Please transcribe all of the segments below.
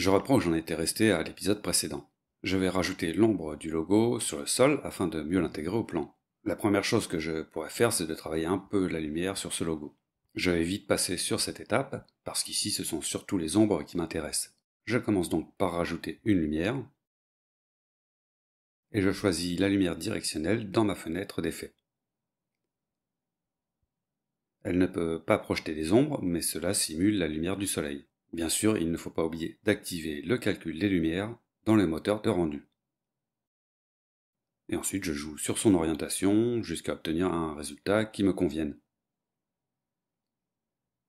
Je reprends que j'en étais resté à l'épisode précédent. Je vais rajouter l'ombre du logo sur le sol afin de mieux l'intégrer au plan. La première chose que je pourrais faire, c'est de travailler un peu la lumière sur ce logo. Je vais vite passer sur cette étape, parce qu'ici ce sont surtout les ombres qui m'intéressent. Je commence donc par rajouter une lumière, et je choisis la lumière directionnelle dans ma fenêtre d'effet. Elle ne peut pas projeter des ombres, mais cela simule la lumière du soleil. Bien sûr, il ne faut pas oublier d'activer le calcul des lumières dans le moteur de rendu. Et ensuite, je joue sur son orientation jusqu'à obtenir un résultat qui me convienne.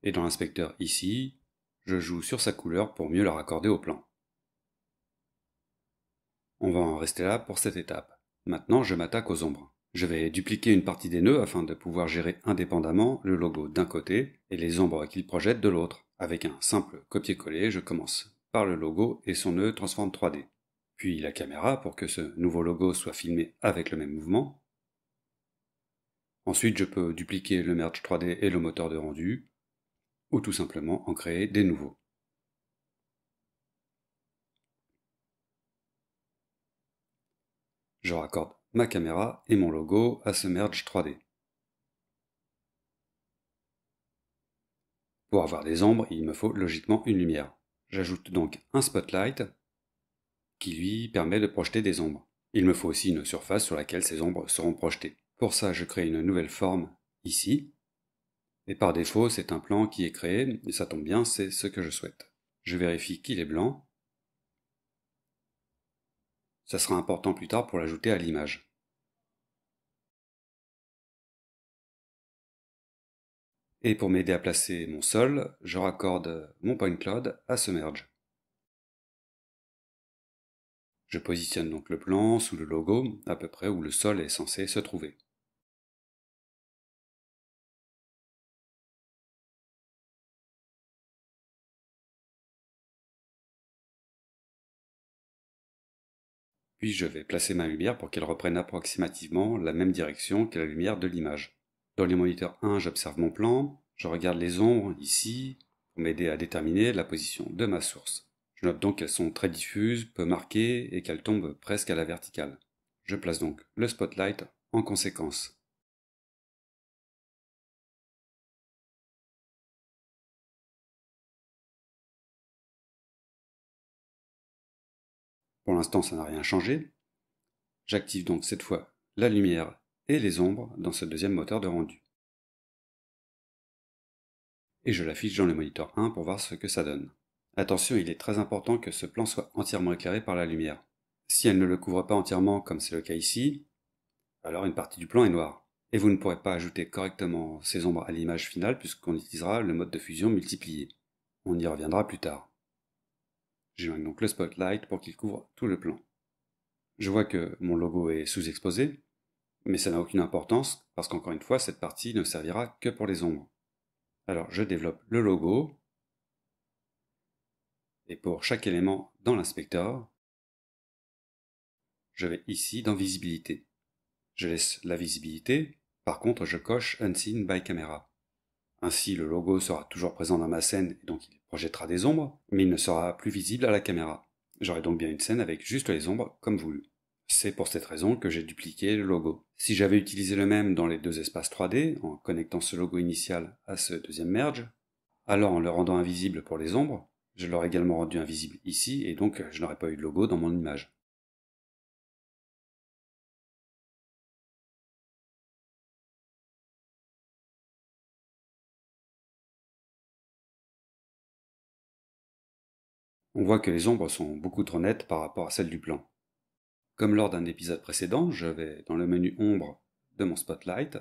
Et dans l'inspecteur ici, je joue sur sa couleur pour mieux la raccorder au plan. On va en rester là pour cette étape. Maintenant, je m'attaque aux ombres. Je vais dupliquer une partie des nœuds afin de pouvoir gérer indépendamment le logo d'un côté et les ombres qu'il projette de l'autre. Avec un simple copier-coller, je commence par le logo et son nœud transform 3D, puis la caméra pour que ce nouveau logo soit filmé avec le même mouvement. Ensuite, je peux dupliquer le merge 3D et le moteur de rendu, ou tout simplement en créer des nouveaux. Je raccorde ma caméra et mon logo à ce merge 3D. Pour avoir des ombres, il me faut logiquement une lumière. J'ajoute donc un spotlight qui lui permet de projeter des ombres. Il me faut aussi une surface sur laquelle ces ombres seront projetées. Pour ça, je crée une nouvelle forme ici. Et par défaut, c'est un plan qui est créé, et ça tombe bien, c'est ce que je souhaite. Je vérifie qu'il est blanc. Ça sera important plus tard pour l'ajouter à l'image. Et pour m'aider à placer mon sol, je raccorde mon point cloud à ce merge. Je positionne donc le plan sous le logo, à peu près où le sol est censé se trouver. Puis je vais placer ma lumière pour qu'elle reprenne approximativement la même direction que la lumière de l'image. Dans les moniteurs 1, j'observe mon plan, je regarde les ombres ici pour m'aider à déterminer la position de ma source. Je note donc qu'elles sont très diffuses, peu marquées et qu'elles tombent presque à la verticale. Je place donc le spotlight en conséquence. Pour l'instant, ça n'a rien changé. J'active donc cette fois la lumière et les ombres dans ce deuxième moteur de rendu. Et je l'affiche dans le moniteur 1 pour voir ce que ça donne. Attention, il est très important que ce plan soit entièrement éclairé par la lumière. Si elle ne le couvre pas entièrement comme c'est le cas ici, alors une partie du plan est noire. Et vous ne pourrez pas ajouter correctement ces ombres à l'image finale puisqu'on utilisera le mode de fusion multiplié. On y reviendra plus tard. J'éloigne donc le spotlight pour qu'il couvre tout le plan. Je vois que mon logo est sous-exposé, mais ça n'a aucune importance parce qu'encore une fois, cette partie ne servira que pour les ombres. Alors je développe le logo, et pour chaque élément dans l'inspecteur, je vais ici dans Visibilité. Je laisse la visibilité, par contre je coche Unseen by Camera. Ainsi le logo sera toujours présent dans ma scène et donc il projettera des ombres, mais il ne sera plus visible à la caméra. J'aurai donc bien une scène avec juste les ombres comme voulu. C'est pour cette raison que j'ai dupliqué le logo. Si j'avais utilisé le même dans les deux espaces 3D, en connectant ce logo initial à ce deuxième merge, alors en le rendant invisible pour les ombres, je l'aurais également rendu invisible ici, et donc je n'aurais pas eu de logo dans mon image. On voit que les ombres sont beaucoup trop nettes par rapport à celles du plan. Comme lors d'un épisode précédent, je vais dans le menu ombre de mon spotlight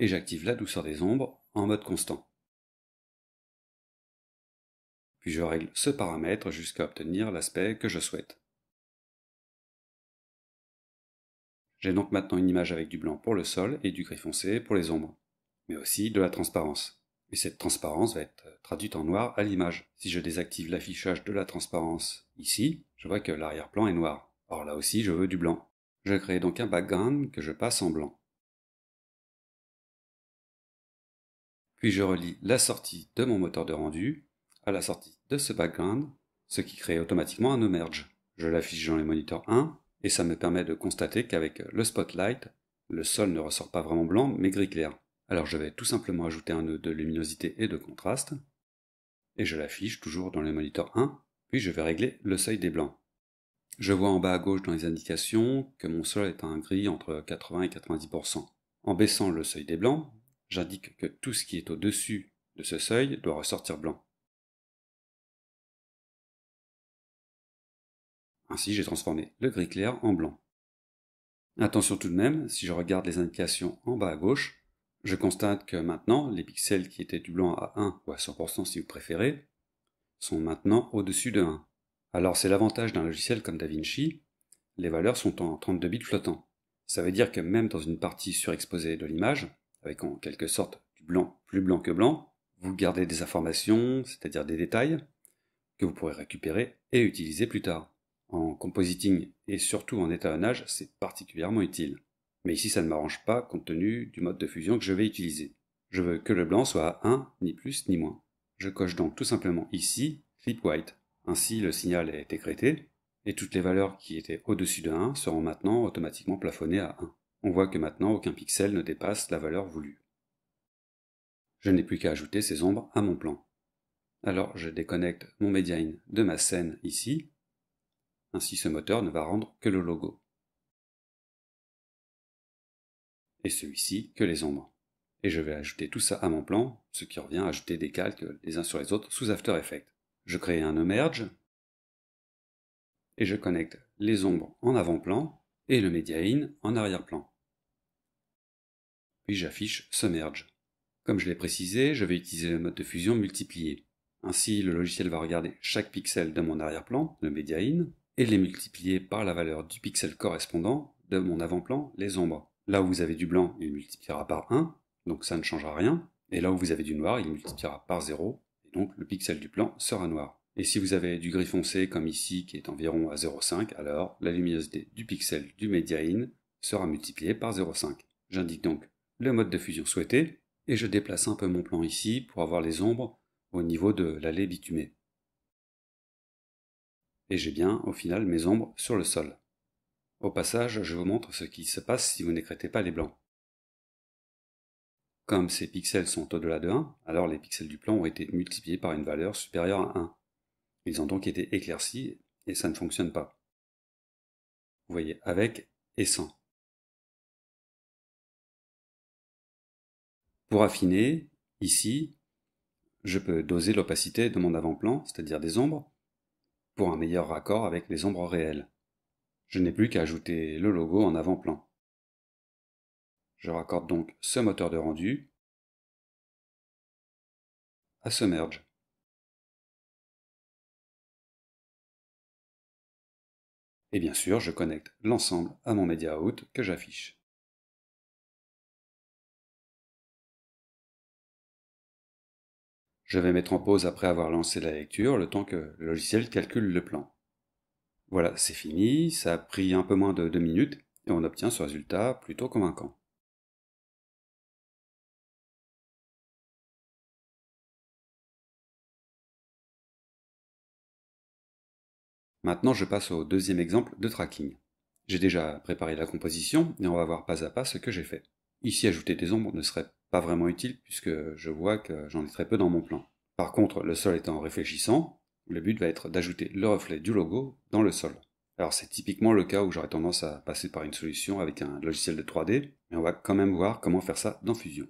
et j'active la douceur des ombres en mode constant. Puis je règle ce paramètre jusqu'à obtenir l'aspect que je souhaite. J'ai donc maintenant une image avec du blanc pour le sol et du gris foncé pour les ombres, mais aussi de la transparence. Et cette transparence va être euh, traduite en noir à l'image. Si je désactive l'affichage de la transparence ici, je vois que l'arrière-plan est noir. Or là aussi, je veux du blanc. Je crée donc un background que je passe en blanc. Puis je relie la sortie de mon moteur de rendu à la sortie de ce background, ce qui crée automatiquement un merge. Je l'affiche dans les moniteurs 1 et ça me permet de constater qu'avec le spotlight, le sol ne ressort pas vraiment blanc mais gris clair. Alors je vais tout simplement ajouter un nœud de luminosité et de contraste, et je l'affiche toujours dans le moniteur 1, puis je vais régler le seuil des blancs. Je vois en bas à gauche dans les indications que mon sol est un gris entre 80 et 90%. En baissant le seuil des blancs, j'indique que tout ce qui est au-dessus de ce seuil doit ressortir blanc. Ainsi, j'ai transformé le gris clair en blanc. Attention tout de même, si je regarde les indications en bas à gauche, je constate que maintenant, les pixels qui étaient du blanc à 1 ou à 100% si vous préférez, sont maintenant au-dessus de 1. Alors c'est l'avantage d'un logiciel comme DaVinci, les valeurs sont en 32 bits flottants. Ça veut dire que même dans une partie surexposée de l'image, avec en quelque sorte du blanc plus blanc que blanc, vous gardez des informations, c'est-à-dire des détails, que vous pourrez récupérer et utiliser plus tard. En compositing et surtout en étalonnage, c'est particulièrement utile. Mais ici, ça ne m'arrange pas compte tenu du mode de fusion que je vais utiliser. Je veux que le blanc soit à 1, ni plus, ni moins. Je coche donc tout simplement ici Clip white. Ainsi, le signal est écrété, et toutes les valeurs qui étaient au-dessus de 1 seront maintenant automatiquement plafonnées à 1. On voit que maintenant aucun pixel ne dépasse la valeur voulue. Je n'ai plus qu'à ajouter ces ombres à mon plan. Alors je déconnecte mon mediane de ma scène ici, ainsi ce moteur ne va rendre que le logo. et celui-ci que les ombres. Et je vais ajouter tout ça à mon plan, ce qui revient à ajouter des calques les uns sur les autres sous After Effects. Je crée un merge et je connecte les ombres en avant-plan et le media in en arrière-plan. Puis j'affiche ce merge. Comme je l'ai précisé, je vais utiliser le mode de fusion multiplié. Ainsi, le logiciel va regarder chaque pixel de mon arrière-plan, le media in, et les multiplier par la valeur du pixel correspondant de mon avant-plan, les ombres. Là où vous avez du blanc, il multipliera par 1, donc ça ne changera rien. Et là où vous avez du noir, il multipliera par 0, et donc le pixel du plan sera noir. Et si vous avez du gris foncé, comme ici, qui est environ à 0,5, alors la luminosité du pixel du médian sera multipliée par 0,5. J'indique donc le mode de fusion souhaité, et je déplace un peu mon plan ici pour avoir les ombres au niveau de l'allée bitumée. Et j'ai bien, au final, mes ombres sur le sol. Au passage, je vous montre ce qui se passe si vous n'écrêtez pas les blancs. Comme ces pixels sont au-delà de 1, alors les pixels du plan ont été multipliés par une valeur supérieure à 1. Ils ont donc été éclaircis et ça ne fonctionne pas. Vous voyez, avec et sans. Pour affiner, ici, je peux doser l'opacité de mon avant-plan, c'est-à-dire des ombres, pour un meilleur raccord avec les ombres réelles. Je n'ai plus qu'à ajouter le logo en avant-plan. Je raccorde donc ce moteur de rendu à ce merge. Et bien sûr, je connecte l'ensemble à mon Media Out que j'affiche. Je vais mettre en pause après avoir lancé la lecture le temps que le logiciel calcule le plan. Voilà, c'est fini, ça a pris un peu moins de 2 minutes, et on obtient ce résultat plutôt convaincant. Maintenant, je passe au deuxième exemple de tracking. J'ai déjà préparé la composition et on va voir pas à pas ce que j'ai fait. Ici, ajouter des ombres ne serait pas vraiment utile puisque je vois que j'en ai très peu dans mon plan. Par contre, le sol étant réfléchissant, le but va être d'ajouter le reflet du logo dans le sol. Alors c'est typiquement le cas où j'aurais tendance à passer par une solution avec un logiciel de 3D, mais on va quand même voir comment faire ça dans Fusion.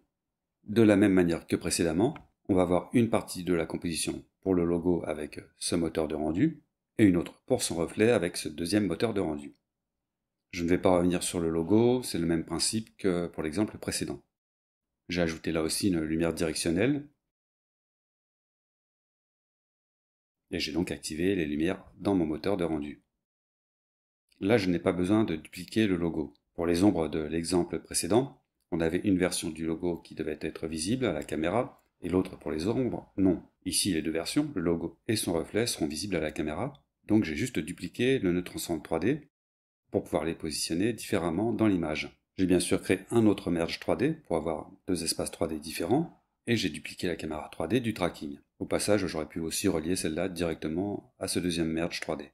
De la même manière que précédemment, on va avoir une partie de la composition pour le logo avec ce moteur de rendu, et une autre pour son reflet avec ce deuxième moteur de rendu. Je ne vais pas revenir sur le logo, c'est le même principe que pour l'exemple précédent. J'ai ajouté là aussi une lumière directionnelle et j'ai donc activé les lumières dans mon moteur de rendu. Là, je n'ai pas besoin de dupliquer le logo. Pour les ombres de l'exemple précédent, on avait une version du logo qui devait être visible à la caméra et l'autre pour les ombres, non. Ici, les deux versions, le logo et son reflet, seront visibles à la caméra, donc j'ai juste dupliqué le nœud ensemble 3D pour pouvoir les positionner différemment dans l'image. J'ai bien sûr créé un autre merge 3D pour avoir deux espaces 3D différents, et j'ai dupliqué la caméra 3D du tracking. Au passage, j'aurais pu aussi relier celle-là directement à ce deuxième merge 3D.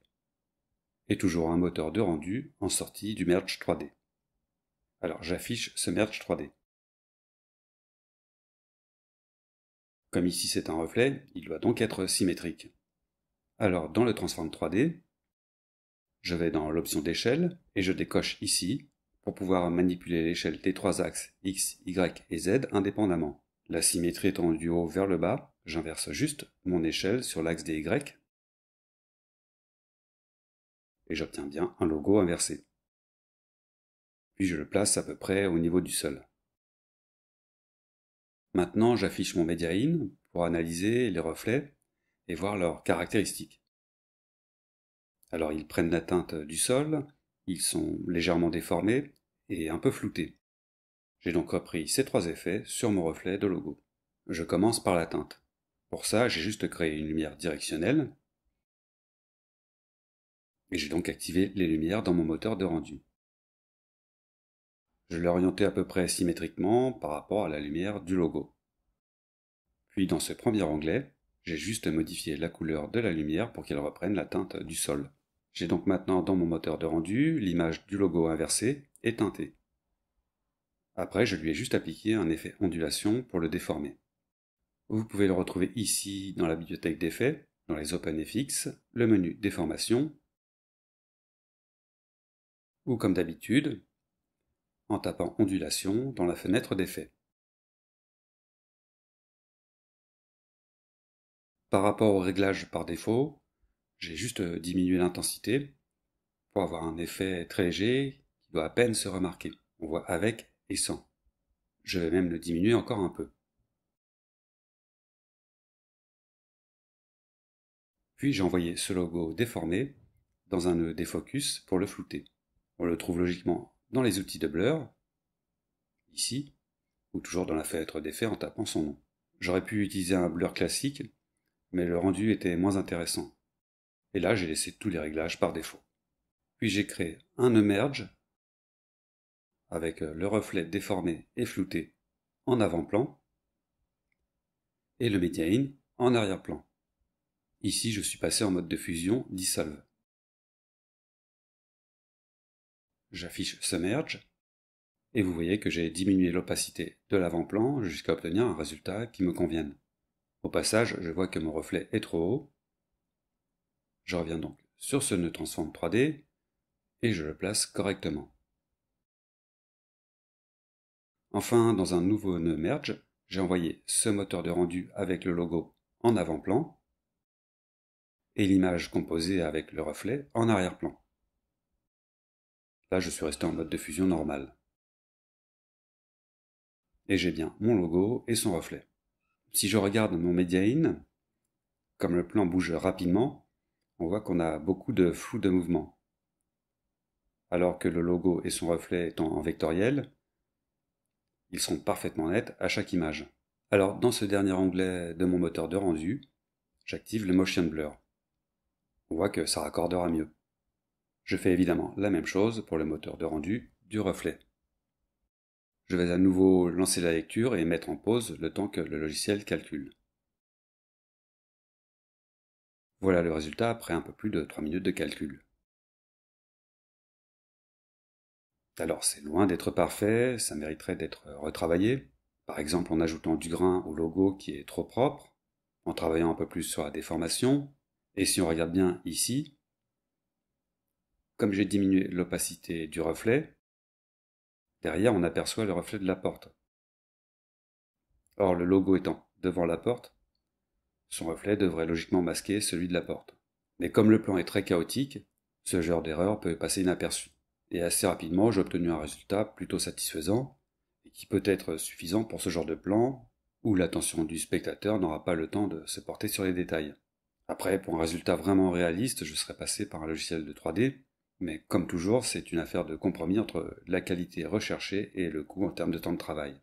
Et toujours un moteur de rendu en sortie du merge 3D. Alors j'affiche ce merge 3D. Comme ici c'est un reflet, il doit donc être symétrique. Alors dans le transform 3D, je vais dans l'option d'échelle et je décoche ici pour pouvoir manipuler l'échelle des trois axes X, Y et Z indépendamment. La symétrie étant du haut vers le bas, J'inverse juste mon échelle sur l'axe des Y et j'obtiens bien un logo inversé. Puis je le place à peu près au niveau du sol. Maintenant, j'affiche mon media pour analyser les reflets et voir leurs caractéristiques. Alors ils prennent la teinte du sol, ils sont légèrement déformés et un peu floutés. J'ai donc repris ces trois effets sur mon reflet de logo. Je commence par la teinte. Pour ça, j'ai juste créé une lumière directionnelle et j'ai donc activé les lumières dans mon moteur de rendu. Je l'ai orienté à peu près symétriquement par rapport à la lumière du logo. Puis dans ce premier onglet, j'ai juste modifié la couleur de la lumière pour qu'elle reprenne la teinte du sol. J'ai donc maintenant dans mon moteur de rendu l'image du logo inversé et teintée. Après, je lui ai juste appliqué un effet ondulation pour le déformer. Vous pouvez le retrouver ici dans la bibliothèque d'effets, dans les OpenFX, le menu Déformation, ou comme d'habitude, en tapant Ondulation dans la fenêtre d'effets. Par rapport au réglage par défaut, j'ai juste diminué l'intensité pour avoir un effet très léger qui doit à peine se remarquer. On voit avec et sans. Je vais même le diminuer encore un peu. Puis j'ai envoyé ce logo déformé dans un nœud défocus pour le flouter. On le trouve logiquement dans les outils de blur, ici, ou toujours dans la fenêtre d'effet en tapant son nom. J'aurais pu utiliser un blur classique, mais le rendu était moins intéressant. Et là, j'ai laissé tous les réglages par défaut. Puis j'ai créé un nœud merge avec le reflet déformé et flouté en avant-plan et le median en arrière-plan. Ici, je suis passé en mode de fusion Dissolve. J'affiche ce merge, et vous voyez que j'ai diminué l'opacité de l'avant-plan jusqu'à obtenir un résultat qui me convienne. Au passage, je vois que mon reflet est trop haut. Je reviens donc sur ce nœud transform 3D, et je le place correctement. Enfin, dans un nouveau nœud merge, j'ai envoyé ce moteur de rendu avec le logo en avant-plan, et l'image composée avec le reflet en arrière-plan. Là, je suis resté en mode de fusion normal. Et j'ai bien mon logo et son reflet. Si je regarde mon Media In, comme le plan bouge rapidement, on voit qu'on a beaucoup de flou de mouvement. Alors que le logo et son reflet étant en vectoriel, ils sont parfaitement nets à chaque image. Alors dans ce dernier onglet de mon moteur de rendu, j'active le Motion Blur. On voit que ça raccordera mieux. Je fais évidemment la même chose pour le moteur de rendu du reflet. Je vais à nouveau lancer la lecture et mettre en pause le temps que le logiciel calcule. Voilà le résultat après un peu plus de 3 minutes de calcul. Alors c'est loin d'être parfait, ça mériterait d'être retravaillé, par exemple en ajoutant du grain au logo qui est trop propre, en travaillant un peu plus sur la déformation, et si on regarde bien ici, comme j'ai diminué l'opacité du reflet, derrière on aperçoit le reflet de la porte. Or, le logo étant devant la porte, son reflet devrait logiquement masquer celui de la porte. Mais comme le plan est très chaotique, ce genre d'erreur peut passer inaperçu. Et assez rapidement, j'ai obtenu un résultat plutôt satisfaisant et qui peut être suffisant pour ce genre de plan où l'attention du spectateur n'aura pas le temps de se porter sur les détails. Après, pour un résultat vraiment réaliste, je serais passé par un logiciel de 3D, mais comme toujours, c'est une affaire de compromis entre la qualité recherchée et le coût en termes de temps de travail.